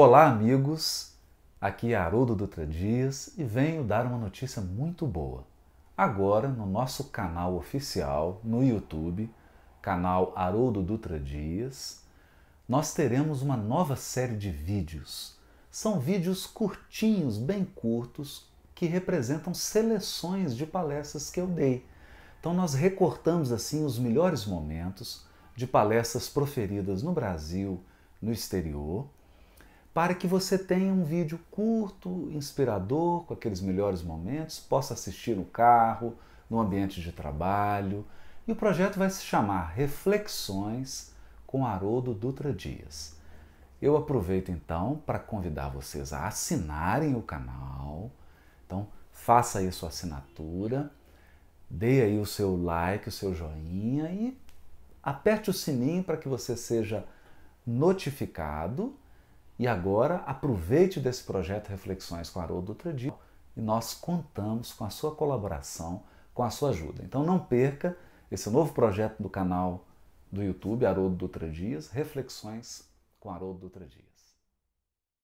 Olá, amigos! Aqui é Haroldo Dutra Dias e venho dar uma notícia muito boa. Agora, no nosso canal oficial no YouTube, canal Haroldo Dutra Dias, nós teremos uma nova série de vídeos. São vídeos curtinhos, bem curtos, que representam seleções de palestras que eu dei. Então, nós recortamos assim os melhores momentos de palestras proferidas no Brasil, no exterior para que você tenha um vídeo curto, inspirador, com aqueles melhores momentos, possa assistir no carro, no ambiente de trabalho. E o projeto vai se chamar Reflexões com Haroldo Dutra Dias. Eu aproveito então para convidar vocês a assinarem o canal. Então, faça aí sua assinatura, dê aí o seu like, o seu joinha e aperte o sininho para que você seja notificado e agora aproveite desse projeto Reflexões com Haroldo Tradi e nós contamos com a sua colaboração, com a sua ajuda. Então não perca esse novo projeto do canal do YouTube Haroldo Dutra Dias, Reflexões com Haroldo Dutra Dias.